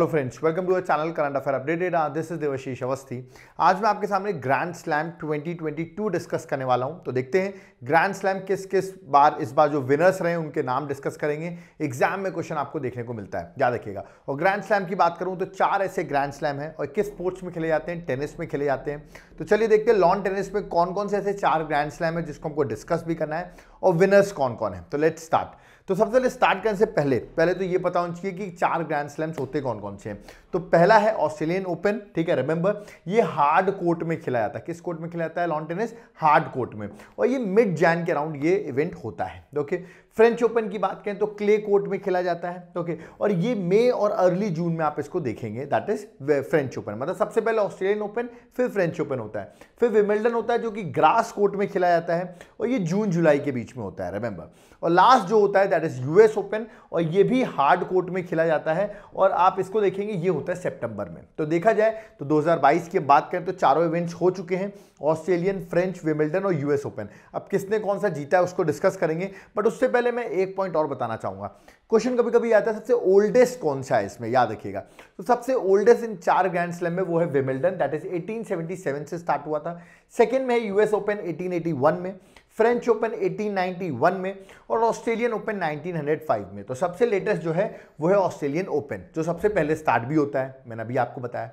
hello friends welcome to our channel current affair updated this is Devashish Awasthi आज मैं आपके सामने ग्रैंड स्लैम 2022 डिस्कस करने वाला हूं तो देखते हैं ग्रैंड स्लैम किस किस बार इस बार जो विनर्स रहे उनके नाम डिस्कस करेंगे एग्जाम में क्वेश्चन आपको देखने को मिलता है याद रखिएगा और ग्रैंड स्लैम की बात करूँ तो चार ऐसे ग्रैंड स्लैम है और किस स्पोर्ट्स में खेले जाते हैं टेनिस में खेले जाते हैं तो चलिए देखते हैं लॉन टेनिस में कौन कौन से ऐसे चार ग्रैंड स्लैम है जिसको हमको डिस्कस भी करना है और विनर्स कौन कौन है तो लेट स्टार्ट तो सबसे पहले स्टार्ट करने से पहले पहले तो ये पता होना चाहिए कि चार ग्रैंड स्लैम्स होते कौन कौन से हैं तो पहला है ऑस्ट्रेलियन ओपन ठीक है रिमेंबर ये हार्ड कोर्ट में खेला जाता है किस कोर्ट में खेला जाता है लॉन टेनिस हार्ड कोर्ट में और ये मिड जैन के अराउंड ये इवेंट होता है ओके फ्रेंच ओपन की बात करें तो क्ले कोर्ट में खेला जाता है ओके और ये मई और अर्ली जून में आप इसको देखेंगे दैट इज फ्रेंच ओपन मतलब सबसे पहले ऑस्ट्रेलियन ओपन फिर फ्रेंच ओपन होता है फिर विमिल्डन होता है जो कि ग्रास कोर्ट में खेला जाता है और ये जून जुलाई के बीच में होता है रिमेंबर और लास्ट जो होता है दैट इज यूएस ओपन और ये भी हार्ड कोर्ट में खेला जाता है और आप इसको देखेंगे ये होता है सेप्टेम्बर में तो देखा जाए तो 2022 की बात करें तो चारों इवेंट्स हो चुके हैं ऑस्ट्रेलियन फ्रेंच विमिल्टन और यूएस ओपन अब किसने कौन सा जीता है उसको डिस्कस करेंगे बट उससे पहले मैं एक पॉइंट और बताना चाहूँगा क्वेश्चन कभी कभी आता है सबसे ओल्डेस्ट कौन सा है इसमें याद रखिएगा तो सबसे ओल्डेस्ट इन चार ग्रैंड स्लैम में वो है विमिल्टन दैट इज 1877 से स्टार्ट हुआ था सेकंड में है यूएस ओपन 1881 में फ्रेंच ओपन 1891 में और ऑस्ट्रेलियन ओपन 1905 में तो सबसे लेटेस्ट जो है वो है ऑस्ट्रेलियन ओपन जो सबसे पहले स्टार्ट भी होता है मैंने अभी आपको बताया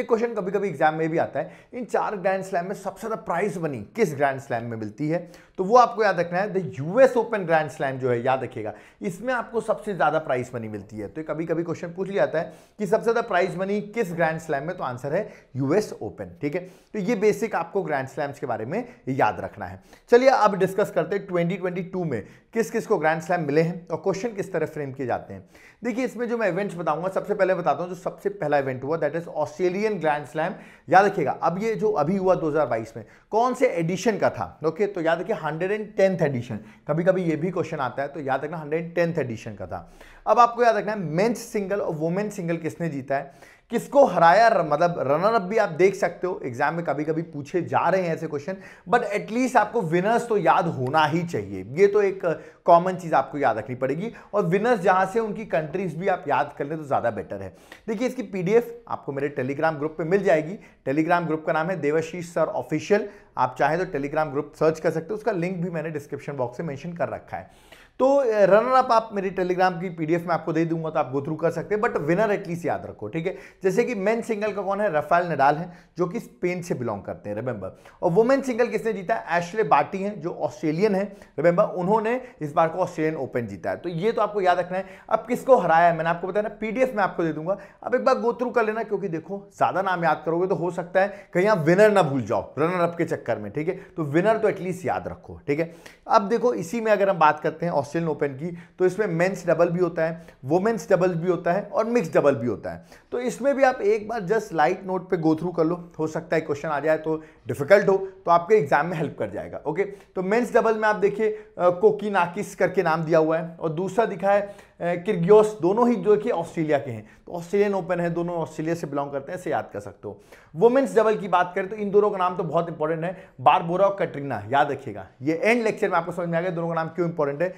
एक क्वेश्चन कभी कभी एग्जाम में भी आता है इन चार ग्रैंड स्लैम में सबसे ज़्यादा प्राइस बनी किस ग्रैंड स्लैम में मिलती है तो वो आपको याद रखना है the US open grand slam जो है याद रखिएगा इसमें आपको सबसे ज़्यादा प्राइस मनी मिलती है तो कभी कभी क्वेश्चन पूछ लिया जाता है कि सबसे ज़्यादा प्राइस मनी किस ग्रैंड स्लैम में तो आंसर है यूएस ओपन ठीक है तो ये बेसिक आपको ग्रैंड स्लैम्स के बारे में याद रखना है चलिए अब डिस्कस करते हैं ट्वेंटी में किस किस को ग्रैंड स्लैम मिले हैं और क्वेश्चन किस तरह फ्रेम किए जाते हैं देखिए इसमें जो मैं इवेंट्स बताऊंगा सबसे पहले बताता हूँ जो सबसे पहला इवेंट हुआ that is Australian grand slam याद रखिएगा अब ये जो अभी हुआ 2022 में कौन से एडिशन का था ओके तो याद रखिए हंड्रेड एंड टेंथ एडिशन कभी कभी ये भी क्वेश्चन आता है तो याद रखना हंड्रेड एंड टेंथ एडिशन का था अब आपको याद रखना है मेन्स सिंगल और वुमेन सिंगल किसने जीता है किसको हराया मतलब रनर अप भी आप देख सकते हो एग्जाम में कभी कभी पूछे जा रहे हैं ऐसे क्वेश्चन बट एटलीस्ट आपको विनर्स तो याद होना ही चाहिए ये तो एक कॉमन uh, चीज़ आपको याद रखनी पड़ेगी और विनर्स जहाँ से उनकी कंट्रीज भी आप याद कर ले तो ज़्यादा बेटर है देखिए इसकी पी आपको मेरे टेलीग्राम ग्रुप पर मिल जाएगी टेलीग्राम ग्रुप का नाम है देवाशीष सर ऑफिशियल आप चाहें तो टेलीग्राम ग्रुप सर्च कर सकते हो उसका लिंक भी मैंने डिस्क्रिप्शन बॉक्स में मैंशन कर रखा है तो रनर अप आप मेरी टेलीग्राम की पीडीएफ में आपको दे दूंगा तो आप गो थ्रू कर सकते हैं बट विनर एटलीस्ट याद रखो ठीक है जैसे कि मेन सिंगल का कौन है रफेल नडाल है जो कि स्पेन से बिलोंग करते हैं रिमेंबर और वुमेन सिंगल किसने जीता है एशले बाटी हैं जो ऑस्ट्रेलियन है रिमेंबर उन्होंने इस बार को ऑस्ट्रेलियन ओपन जीता है तो ये तो आपको याद रखना है अब किसको हराया है मैंने आपको बताया ना पीडीएफ में आपको दे दूंगा अब एक बार गो थ्रू कर लेना क्योंकि देखो ज़्यादा नाम याद करोगे तो हो सकता है कहीं आप विनर ना भूल जाओ रनर अप के चक्कर में ठीक है तो विनर तो एटलीस्ट याद रखो ठीक है अब देखो इसी में अगर हम बात करते हैं ऑस्ट्रेलियन ओपन की तो इसमें मेंस डबल भी होता है वुमेन्स डबल भी होता है और मिक्स डबल भी होता है तो इसमें भी आप एक बार जस्ट लाइट नोट पे गो थ्रू कर लो हो सकता है क्वेश्चन आ जाए तो डिफिकल्ट हो तो आपके एग्जाम में हेल्प कर जाएगा ओके तो मेन्स डबल में आप देखिए कोकी नाकिस करके नाम दिया हुआ है और दूसरा दिखा है किर्गियोस दोनों ही जो कि ऑस्ट्रेलिया के हैं तो ऑस्ट्रेलियन ओपन है दोनों ऑस्ट्रेलिया से बिलोंग करते हैं ऐसे याद कर सकते हो वुमेन्स डबल की बात करें तो इन दोनों का नाम तो बहुत इंपॉर्टेंट है बारबोरा और कटरीना याद रखिएगा ये एंड लेक्चर में आपको समझ में आ गया दोनों का नाम क्यों इंपॉर्टेंट है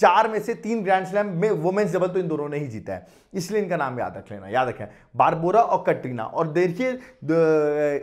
चार में से तीन ग्रैंड स्लैम में वुमेन्स डबल तो इन दोनों ने ही जीता है इसलिए इनका नाम याद रख लेना याद रखें बारबोरा और कटरीना और देखिए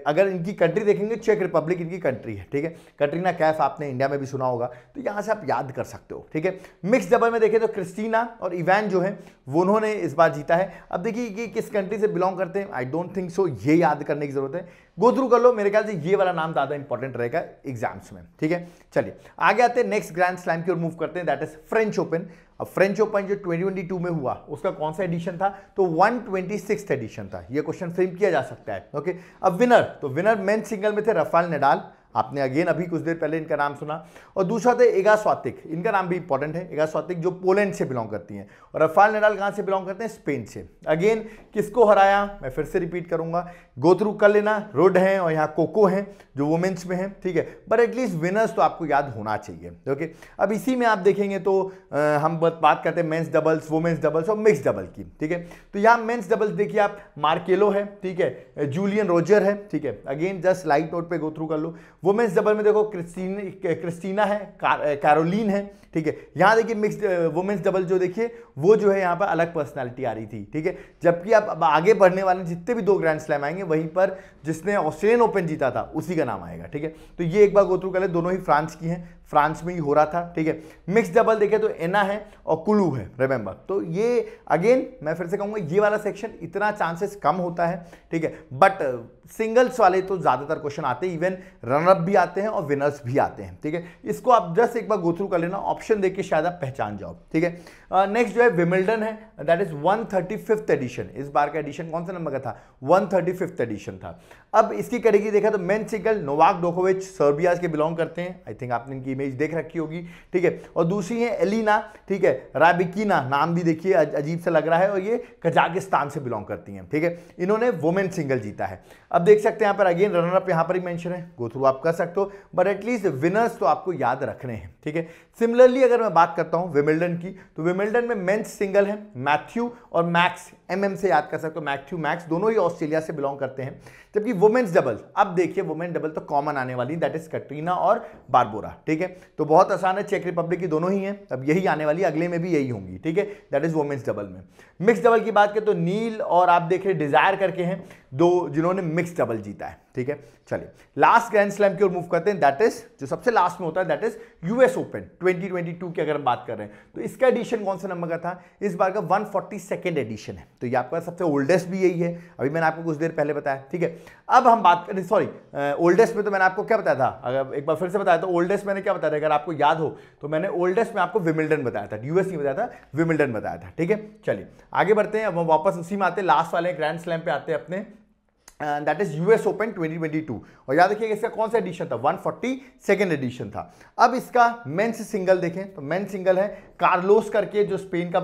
अगर इनकी कंट्री देखेंगे चेक रिपब्लिक इनकी कंट्री है ठीक है कटरीना कैफ आपने इंडिया में भी सुना होगा तो यहाँ से आप याद कर सकते हो ठीक है मिक्स डबल में देखें तो क्रिस्टीना और इवैन जो है वो उन्होंने इस बार जीता है अब देखिए कि किस कंट्री से बिलोंग करते हैं आई डोंट थिंक सो ये याद करने की जरूरत है गोद्रू कर लो मेरे ख्याल से ये वाला नाम ज़्यादा इंपॉर्टेंट रहेगा एग्जाम्स में ठीक है चलिए आगे आते हैं नेक्स्ट ग्रैंड स्लैम की ओर मूव करते हैं दैट इज फ्रेंच ओपन अब फ्रेंच ओपन जो 2022 में हुआ उसका कौन सा एडिशन था तो वन एडिशन था यह क्वेश्चन फ्रेम किया जा सकता है ओके अब विनर तो विनर मेन सिंगल में थे रफाल नडाल आपने अगेन अभी कुछ देर पहले इनका नाम सुना और दूसरा थे एगा स्वातिक इनका नाम भी इंपॉर्टेंट है एगा स्वातिक जो पोलैंड से बिलोंग करती हैं और रफाल नडाल कहाँ से बिलोंग करते हैं स्पेन से अगेन किसको हराया मैं फिर से रिपीट करूंगा गोथ्रू कर लेना रोड हैं और यहाँ कोको हैं जो वुमेन्स में हैं ठीक है बट एटलीस्ट विनर्स तो आपको याद होना चाहिए ओके अब इसी में आप देखेंगे तो हम बात करते हैं मेन्स डबल्स वुमेन्स डबल्स और मिक्स डबल की ठीक है तो यहाँ मेन्स डबल्स देखिए आप मार्केलो है ठीक है जूलियन रोजर है ठीक है अगेन जस्ट लाइट नोट पर गोथ्रू कर लो वुमेन्स डबल में देखो क्रिस्टीन क्रिस्टीना है कैरोलिन है ठीक है यहाँ देखिए मिक्स वुमेंस डबल जो देखिए वो जो है यहाँ पर अलग पर्सनालिटी आ रही थी ठीक है जबकि आप अब आगे बढ़ने वाले जितने भी दो ग्रैंड स्लैम आएंगे वहीं पर जिसने ऑस्ट्रेलियन ओपन जीता था उसी का नाम आएगा ठीक है तो ये एक बार गोथ्रू कर दोनों ही फ्रांस की हैं फ्रांस में ही हो रहा था ठीक है मिक्स डबल देखे तो एना है और कुलू है रिमेंबर तो ये अगेन मैं फिर से कहूँगा ये वाला सेक्शन इतना चांसेस कम होता है ठीक है बट सिंगल्स वाले तो ज़्यादातर क्वेश्चन आते हैं इवन रनअप भी आते हैं और विनर्स भी आते हैं ठीक है इसको आप जस्ट एक बार गो थ्रू कर लेना ऑप्शन देख के शायद आप पहचान जाओ ठीक है नेक्स्ट uh, जो है विमिल्टन है दैट इज वन एडिशन इस बार का एडिशन कौन सा नंबर का था वन एडिशन था अब इसकी कैटेगरी देखा तो मेन सिंगल नोवाक डोकोविच सर्बिया के बिलोंग करते हैं आई थिंक आपने इनकी इमेज देख रखी होगी ठीक है और दूसरी है एलिना ठीक है राबिकीना नाम भी देखिए अजीब सा लग रहा है और ये कजाकिस्तान से बिलोंग करती हैं ठीक है इन्होंने वुमेन सिंगल जीता है अब देख सकते हैं यहाँ पर अगेन रनर अप यहाँ पर ही मैंशन है गो थ्रू आप कर सकते हो बट एटलीस्ट विनर्स तो आपको याद रखने हैं ठीक है सिमिलरली अगर मैं बात करता हूं विमिल्डन की तो विमिल्डन में मेंस सिंगल है मैथ्यू और मैक्स एम एम से याद कर सकते हो मैथ्यू मैक्स दोनों ही ऑस्ट्रेलिया से बिलोंग करते हैं जबकि वुमेन्स डबल अब देखिए वुमेन डबल तो कॉमन आने वाली दैट इज कटरीना और बारबोरा ठीक है तो बहुत आसान है चेक रिपब्लिक की दोनों ही हैं अब यही आने वाली अगले में भी यही होंगी ठीक है दैट इज वुमेन्स डबल में मिक्स डबल की बात करें तो नील और आप देख रहे डिजायर करके हैं दो जिन्होंने मिक्स डबल जीता है ठीक है चलिए लास्ट ग्रैंड स्लैम की ओर मूव करते हैं दैट इज जो सबसे लास्ट में होता है दैट इज यूएस ओपन 2022 की अगर हम बात कर रहे हैं तो इसका एडिशन कौन सा नंबर का था इस बार का वन फोर्टी एडिशन है तो ये आपका सबसे ओल्डेस्ट भी यही है अभी मैंने आपको कुछ देर पहले बताया ठीक है अब हम बात करें सॉरी ओल्डेस्ट में तो मैंने आपको क्या बताया था अगर एक बार फिर से बताया तो ओल्डेस्ट मैंने क्या बताया था अगर आपको याद हो तो मैंने ओल्डेस्ट में आपको विमिल्टन बताया था यूएस नहीं e बताया था विमिल्टन बताया था ठीक है चलिए आगे बढ़ते हैं अब हम वापस उसी में आते हैं लास्ट वाले ग्रैंड स्लैम पे आते हैं अपने दैट इज यूएस ओपन 2022 और याद रखिएगा इसका कौन सा एडिशन था फोर्टी सेकेंड एडिशन था अब इसका मेंस सिंगल देखें तो मेंस सिंगल है कार्लोस करके जो स्पेन का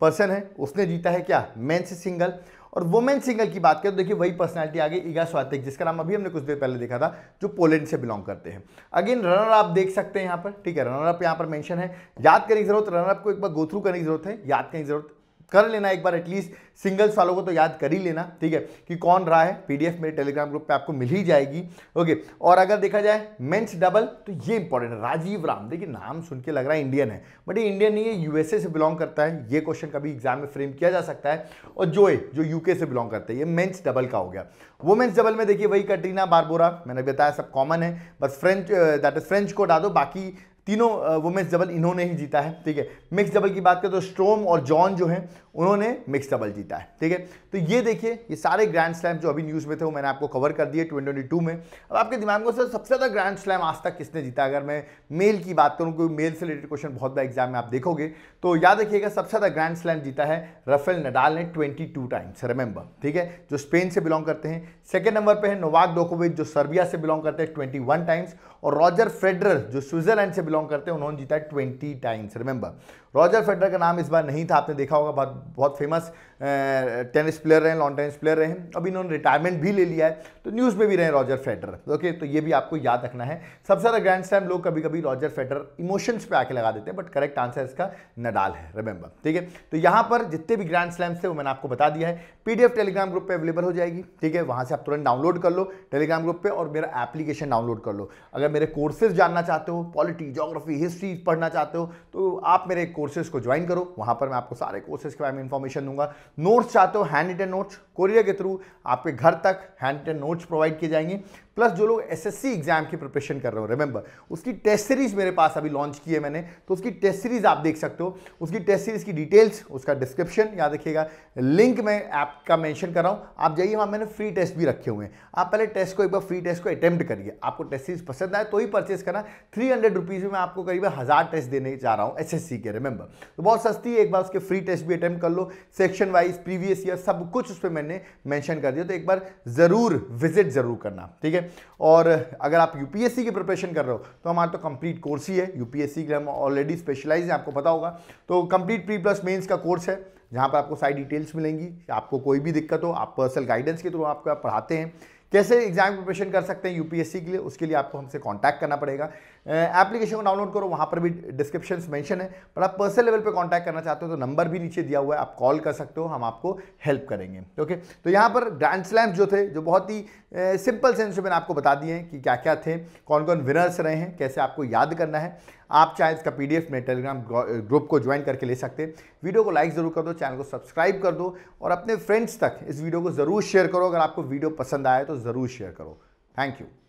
पर्सन है उसने जीता है क्या मेन्स सिंगल और वुमेन सिंगल की बात करें तो देखिए वही पर्सनालिटी आ गई ईगा स्वातिक जिसका नाम अभी हमने कुछ देर पहले देखा था जो पोलैंड से बिलोंग करते हैं अगेन रनर आप देख सकते हैं यहाँ पर ठीक है रनर आप यहाँ पर मेंशन है याद करने की जरूरत रनर अप को एक बार गो थ्रू करने की जरूरत है याद करने की जरूरत कर लेना एक बार एटलीस्ट सिंगल्स वालों को तो याद कर ही लेना ठीक है कि कौन रहा है पीडीएफ मेरे टेलीग्राम ग्रुप पे आपको मिल ही जाएगी ओके और अगर देखा जाए मेंस डबल तो ये इंपॉर्टेंट है राजीव राम देखिए नाम सुन के लग रहा है इंडियन है बट ये इंडियन नहीं है यूएसए से बिलोंग करता है ये क्वेश्चन कभी एग्जाम में फ्रेम किया जा सकता है और है जो यूके से बिलोंग करते हैं ये मेन्स डबल का हो गया वुमेन्स डबल में देखिए वही कटरीना बारबोरा मैंने बताया सब कॉमन है बस फ्रेंच दैट इज फ्रेंच को डा दो बाकी तीनों वुमेंस डबल इन्होंने ही जीता है ठीक है मिक्स डबल की बात करें तो स्ट्रोम और जॉन जो हैं उन्होंने मिक्स डबल जीता है ठीक है तो ये देखिए ये सारे ग्रैंड स्लैम जो अभी न्यूज़ में थे वो मैंने आपको कवर कर दिए ट्वेंटी में अब आपके दिमाग में सर सबसे ज़्यादा ग्रैंड स्लैम आज तक किसने जीता अगर मैं मेल की बात करूँ क्योंकि मेल से रिलेटेड क्वेश्चन बहुत बड़ा एग्जाम में आप देखोगे तो याद रखिएगा सबसे ज़्यादा ग्रैंड स्लैम जीता है रफेल नडाल ने ट्वेंटी टाइम्स रिमेंबर ठीक है जो स्पेन से बिलोंग करते हैं सेकेंड नंबर पर है नोवाक डोकोविच जो सर्बिया से बिलोंग करते हैं ट्वेंटी टाइम्स और रॉजर फेडरर जो स्विट्जरलैंड से बिलोंग करते हैं उन्होंने जीता है twenty times remember Roger Federer का नाम इस बार नहीं था आपने देखा होगा बहुत बहुत फेमस टेनिस प्लेयर रहे हैं लॉन टेनिस प्लेयर रहे हैं अभी इन्होंने रिटायरमेंट भी ले लिया है तो न्यूज़ में भी रहे रॉजर फेडर ओके तो ये भी आपको याद रखना है सबसे ज़्यादा ग्रैंड स्लैम लोग कभी कभी रॉजर फेडरर इमोशंस पे आके लगा देते हैं बट करेक्ट आंसर इसका नडाल है रिमेंबर ठीक है तो यहाँ पर जितने भी ग्रैंड स्लैम्स थे वो मैंने आपको बता दिया है पी टेलीग्राम ग्रुप पर अवेलेबल हो जाएगी ठीक है वहाँ से आप तुरंत डाउनलोड कर लो टेलीग्राम ग्रुप पर और मेरा एप्लीकेशन डाउनलोड कर लो अगर मेरे कोर्सेज जानना चाहते हो पॉलिटी जोग्राफी हिस्ट्री पढ़ना चाहते हो तो आप मेरे कोर्सेज को ज्वाइन करो वहां पर मैं आपको सारे कोर्सेज के बारे में इंफॉर्मेशन दूंगा नोट्स चाहते हो हैंड रिटन नोट्स कोरियर के थ्रू आपके घर तक हैंड रिटन नोट्स प्रोवाइड किए जाएंगे प्लस जो लोग एसएससी एग्जाम की प्रिपरेशन कर रहे हो रिमेंबर उसकी टेस्ट सीरीज मेरे पास अभी लॉन्च की है मैंने तो उसकी टेस्ट सीरीज आप देख सकते हो उसकी टेस्ट सीरीज की डिटेल्स उसका डिस्क्रिप्शन याद रखिएगा लिंक मैं ऐप का मेंशन कर रहा हूँ आप जाइए वहाँ मैंने फ्री टेस्ट भी रखे हुए हैं आप पहले टेस्ट को एक बार फ्री टेस्ट को अटैम्प्ट करिए आपको टेस्ट सीरीज पसंद आए तो ही परचेज करना थ्री हंड्रेड रुपीज़ में आपको करीब हज़ार टेस्ट देने जा रहा हूँ एस के रिमेंबर तो बहुत सस्ती है एक बार उसके फ्री टेस्ट भी अटैम्प्ट कर लो सेक्शन वाइज प्रीवियस ईयर सब कुछ उस पर मैंने मैंशन कर दिया तो एक बार ज़रूर विजिट ज़रूर करना ठीक है है और अगर आप यूपीएससी की प्रिपरेशन कर रहे हो तो हमारा तो कंप्लीट कोर्स ही है यूपीएससी के हम ऑलरेडी स्पेशलाइज हैं आपको पता होगा तो कंप्लीट प्री प्लस मेंस का कोर्स है जहाँ पर आपको सारी डिटेल्स मिलेंगी आपको कोई भी दिक्कत हो आप पर्सनल गाइडेंस के थ्रू आपका पढ़ाते हैं कैसे एग्जाम प्रिपरेशन कर सकते हैं यूपीएससी के लिए उसके लिए आपको हमसे कांटेक्ट करना पड़ेगा एप्लीकेशन को डाउनलोड करो वहाँ पर भी डिस्क्रिप्शन मेंशन है पर आप पर्सनल लेवल पे कांटेक्ट करना चाहते हो तो नंबर भी नीचे दिया हुआ है आप कॉल कर सकते हो हम आपको हेल्प करेंगे ओके तो यहाँ पर ग्रैंड स्लैम जो थे जो बहुत ही सिंपल सेंस में मैंने आपको बता दिए हैं कि क्या क्या थे कौन कौन विनर्स रहे हैं कैसे आपको याद करना है आप चाहे इसका पी में टेलीग्राम ग्रुप को ज्वाइन करके ले सकते हैं वीडियो को लाइक ज़रूर कर दो चैनल को सब्सक्राइब कर दो और अपने फ्रेंड्स तक इस वीडियो को ज़रूर शेयर करो अगर आपको वीडियो पसंद आए तो ज़रूर शेयर करो थैंक यू